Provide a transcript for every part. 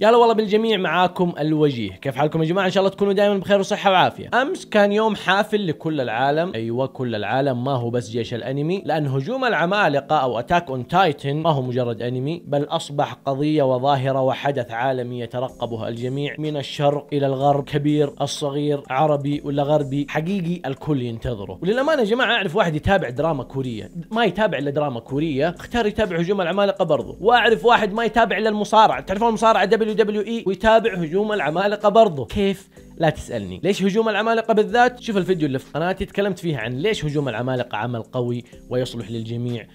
يا هلا والله بالجميع معاكم الوجيه كيف حالكم يا جماعه ان شاء الله تكونوا دائما بخير وصحه وعافيه امس كان يوم حافل لكل العالم ايوه كل العالم ما هو بس جيش الانمي لان هجوم العمالقه او اتاك اون تايتن ما هو مجرد انمي بل اصبح قضيه وظاهره وحدث عالمي يترقبه الجميع من الشرق الى الغرب كبير الصغير عربي ولا غربي حقيقي الكل ينتظره وللامانه يا جماعه اعرف واحد يتابع دراما كوريه ما يتابع الا دراما كوريه اختار يتابع هجوم العمالقه برضه واعرف واحد ما يتابع الا المصارعه تعرفون المصارعه دبليو دبليو اي ويتابع هجوم العمالقه برضه كيف لا تسالني ليش هجوم العمالقه بالذات شوف الفيديو اللي في قناتي تكلمت فيها عن ليش هجوم العمالقه عمل قوي ويصلح للجميع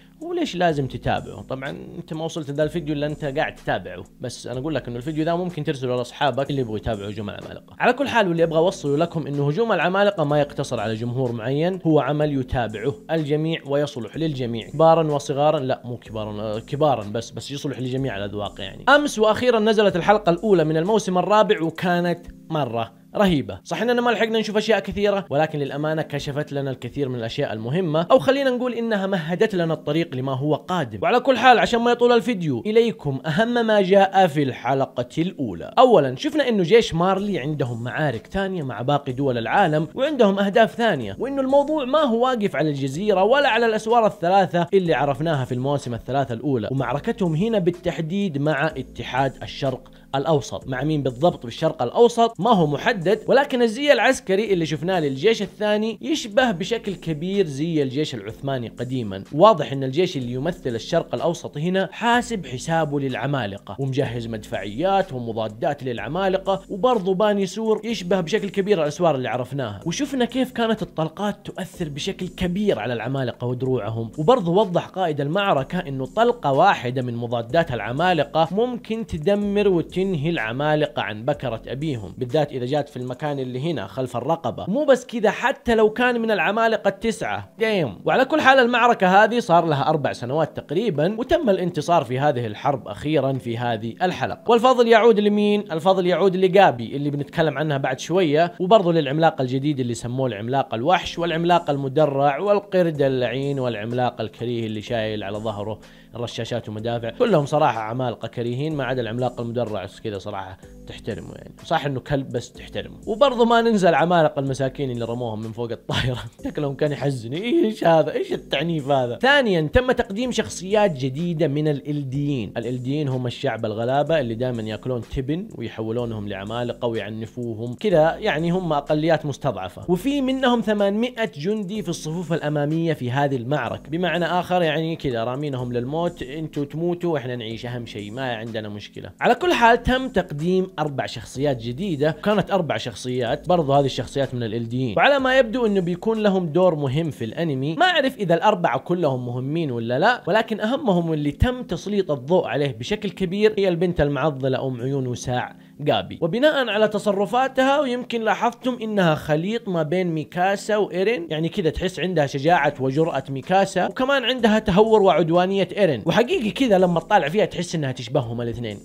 ليش لازم تتابعه؟ طبعا انت ما وصلت لذا الفيديو الا انت قاعد تتابعه، بس انا اقول لك انه الفيديو ذا ممكن ترسله لاصحابك اللي يبغوا يتابعوا هجوم العمالقه. على كل حال واللي ابغى اوصله لكم انه هجوم العمالقه ما يقتصر على جمهور معين، هو عمل يتابعه الجميع ويصلح للجميع، كبارا وصغارا، لا مو كبارا آه، كبارا بس بس يصلح لجميع الاذواق يعني. امس واخيرا نزلت الحلقه الاولى من الموسم الرابع وكانت مره رهيبه صح اننا ما لحقنا نشوف اشياء كثيره ولكن للامانه كشفت لنا الكثير من الاشياء المهمه او خلينا نقول انها مهدت لنا الطريق لما هو قادم وعلى كل حال عشان ما يطول الفيديو اليكم اهم ما جاء في الحلقه الاولى اولا شفنا انه جيش مارلي عندهم معارك ثانيه مع باقي دول العالم وعندهم اهداف ثانيه وانه الموضوع ما هو واقف على الجزيره ولا على الاسوار الثلاثه اللي عرفناها في المواسم الثلاثه الاولى ومعركتهم هنا بالتحديد مع اتحاد الشرق الاوسط مع مين بالضبط بالشرق الاوسط ما هو محدد ولكن الزي العسكري اللي شفناه للجيش الثاني يشبه بشكل كبير زي الجيش العثماني قديما واضح ان الجيش اللي يمثل الشرق الاوسط هنا حاسب حسابه للعمالقه ومجهز مدفعيات ومضادات للعمالقه وبرضه باني سور يشبه بشكل كبير الاسوار اللي عرفناها وشفنا كيف كانت الطلقات تؤثر بشكل كبير على العمالقه ودروعهم وبرضه وضح قائد المعركه انه طلقه واحده من مضادات العمالقه ممكن تدمر وتين تنهي العمالقة عن بكرة أبيهم بالذات إذا جات في المكان اللي هنا خلف الرقبة مو بس كذا حتى لو كان من العمالقة التسعة ديم وعلى كل حال المعركة هذه صار لها أربع سنوات تقريبا وتم الانتصار في هذه الحرب أخيرا في هذه الحلقة والفضل يعود لمين؟ الفضل يعود لجابي اللي بنتكلم عنها بعد شوية وبرضه للعملاق الجديد اللي سموه العملاق الوحش والعملاق المدرع والقرد اللعين والعملاق الكريه اللي شايل على ظهره رشاشات ومدافع كلهم صراحة عمالقة كريهين ما عدا العملاق المدرع كذا كده صراحه تحترمه يعني صح انه كلب بس تحترمه وبرضه ما ننسى العمالقه المساكين اللي رموهم من فوق الطائره شكلهم كان يحزن ايش هذا ايش التعنيف هذا ثانيا تم تقديم شخصيات جديده من الالديين الالديين هم الشعب الغلابه اللي دائما ياكلون تبن ويحولونهم لعمالقه ويعنفوهم كذا يعني هم اقليات مستضعفه وفي منهم 800 جندي في الصفوف الاماميه في هذه المعركه بمعنى اخر يعني كذا رامينهم للموت انتوا تموتوا واحنا نعيش اهم شيء ما عندنا مشكله على كل حال تم تقديم اربع شخصيات جديده كانت اربع شخصيات برضو هذه الشخصيات من الالديين وعلى ما يبدو انه بيكون لهم دور مهم في الانمي ما اعرف اذا الاربعه كلهم مهمين ولا لا ولكن اهمهم اللي تم تسليط الضوء عليه بشكل كبير هي البنت المعضله ام عيون وساع جابي وبناء على تصرفاتها ويمكن لاحظتم انها خليط ما بين ميكاسا وايرين يعني كذا تحس عندها شجاعه وجراه ميكاسا وكمان عندها تهور وعدوانيه ايرين وحقيقي كذا لما تطالع فيها تحس انها تشبههم الاثنين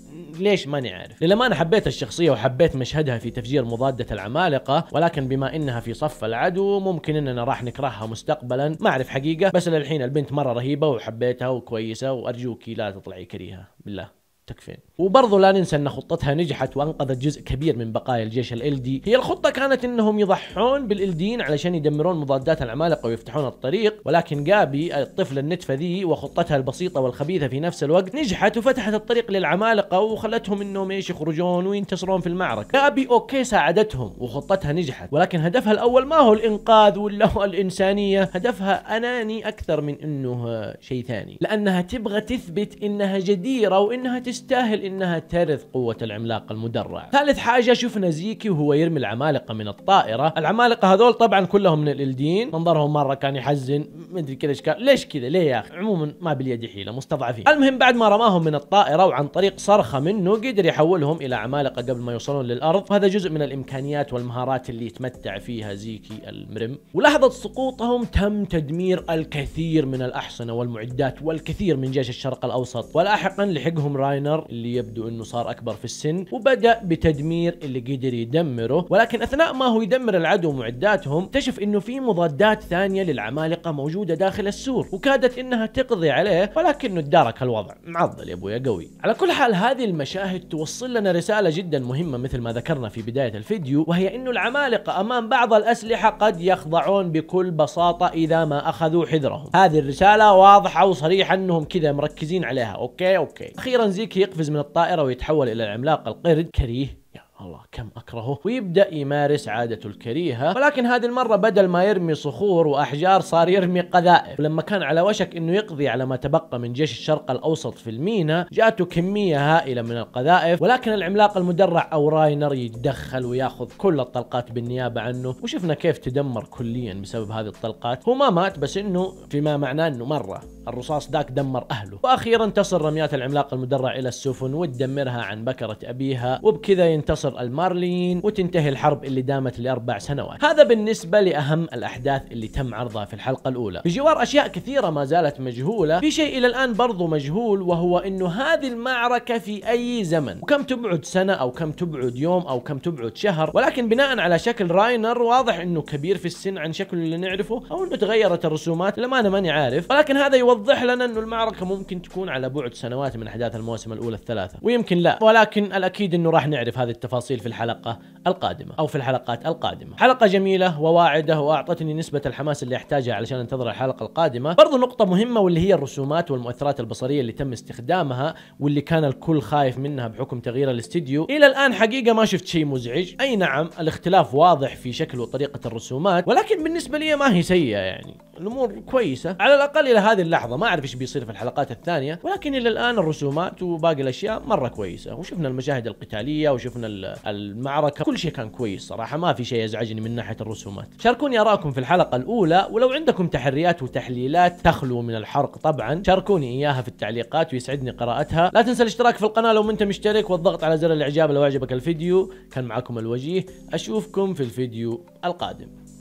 ليش ماني عارف للامانه حبيت الشخصيه وحبيت مشهدها في تفجير مضاده العمالقه ولكن بما انها في صف العدو ممكن اننا راح نكرهها مستقبلا ما اعرف حقيقه بس للحين البنت مره رهيبه وحبيتها وكويسه وارجوك لا تطلعي كريهه بالله تكفين وبرضه لا ننسى ان خطتها نجحت وانقذت جزء كبير من بقايا الجيش الالدي هي الخطه كانت انهم يضحون بالالديين علشان يدمرون مضادات العمالقه ويفتحون الطريق ولكن جابي الطفل النتفه ذي وخطتها البسيطه والخبيثه في نفس الوقت نجحت وفتحت الطريق للعمالقه وخلتهم انهم ايش يخرجون وينتصرون في المعركه جابي اوكي ساعدتهم وخطتها نجحت ولكن هدفها الاول ما هو الانقاذ ولا هو الانسانيه هدفها اناني اكثر من انه شيء ثاني لانها تبغى تثبت انها جديره وانها تس تستاهل انها ترث قوه العملاق المدرع. ثالث حاجه شفنا زيكي وهو يرمي العمالقه من الطائره، العمالقه هذول طبعا كلهم من الالدين، منظرهم مره كان يحزن، مدري كذا اشكال، ليش كذا؟ ليه يا اخي؟ عموما ما باليد حيله مستضعفين. المهم بعد ما رماهم من الطائره وعن طريق صرخه منه قدر يحولهم الى عمالقه قبل ما يوصلون للارض، وهذا جزء من الامكانيات والمهارات اللي يتمتع فيها زيكي المرم. ولحظه سقوطهم تم تدمير الكثير من الاحصنه والمعدات والكثير من جيش الشرق الاوسط، ولاحقا لحقهم راينا بانر اللي يبدو انه صار اكبر في السن وبدا بتدمير اللي قدر يدمره ولكن اثناء ما هو يدمر العدو ومعداتهم اكتشف انه في مضادات ثانيه للعمالقه موجوده داخل السور وكادت انها تقضي عليه ولكنه ادارك الوضع معضل يا ابويا قوي على كل حال هذه المشاهد توصل لنا رساله جدا مهمه مثل ما ذكرنا في بدايه الفيديو وهي انه العمالقه امام بعض الاسلحه قد يخضعون بكل بساطه اذا ما اخذوا حذرهم هذه الرساله واضحه وصريحه انهم كذا مركزين عليها اوكي اوكي اخيرا زيكي يقفز من الطائرة ويتحول إلى العملاق القرد كريه يا الله كم اكرهه ويبدا يمارس عاده الكريهه ولكن هذه المره بدل ما يرمي صخور واحجار صار يرمي قذائف ولما كان على وشك انه يقضي على ما تبقى من جيش الشرق الاوسط في المينا جاءته كميه هائله من القذائف ولكن العملاق المدرع او راينر يتدخل وياخذ كل الطلقات بالنيابه عنه وشفنا كيف تدمر كليا بسبب هذه الطلقات هو ما مات بس انه فيما معناه انه مره الرصاص ذاك دمر أهله وأخيرا تصل رميات العملاق المدرع إلى السفن وتدمرها عن بكرة أبيها وبكذا ينتصر المارلين وتنتهي الحرب اللي دامت لأربع سنوات هذا بالنسبة لأهم الأحداث اللي تم عرضها في الحلقة الأولى بجوار أشياء كثيرة ما زالت مجهولة في شيء إلى الآن برضو مجهول وهو أنه هذه المعركة في أي زمن وكم تبعد سنة أو كم تبعد يوم أو كم تبعد شهر ولكن بناء على شكل راينر واضح أنه كبير في السن عن شكله اللي نعرفه أو أنه تغيرت الرسومات لما أنا ماني عارف ولكن هذا يوضح يوضح لنا انه المعركه ممكن تكون على بعد سنوات من احداث المواسم الاولى الثلاثه ويمكن لا ولكن الاكيد انه راح نعرف هذه التفاصيل في الحلقه القادمه او في الحلقات القادمه حلقه جميله وواعده واعطتني نسبه الحماس اللي احتاجها علشان انتظر الحلقه القادمه برضو نقطه مهمه واللي هي الرسومات والمؤثرات البصريه اللي تم استخدامها واللي كان الكل خايف منها بحكم تغيير الاستديو الى الان حقيقه ما شفت شيء مزعج اي نعم الاختلاف واضح في شكل وطريقه الرسومات ولكن بالنسبه لي ما هي سيئه يعني الامور كويسه على الاقل الى هذه اللحظه ما اعرف ايش بيصير في الحلقات الثانيه ولكن الى الان الرسومات وباقي الاشياء مره كويسه وشفنا المشاهد القتاليه وشفنا المعركه كل شيء كان كويس صراحه ما في شيء يزعجني من ناحيه الرسومات شاركوني اراءكم في الحلقه الاولى ولو عندكم تحريات وتحليلات تخلو من الحرق طبعا شاركوني اياها في التعليقات ويسعدني قراءتها لا تنسى الاشتراك في القناه لو انت مشترك والضغط على زر الاعجاب لو عجبك الفيديو كان معكم الوجيه اشوفكم في الفيديو القادم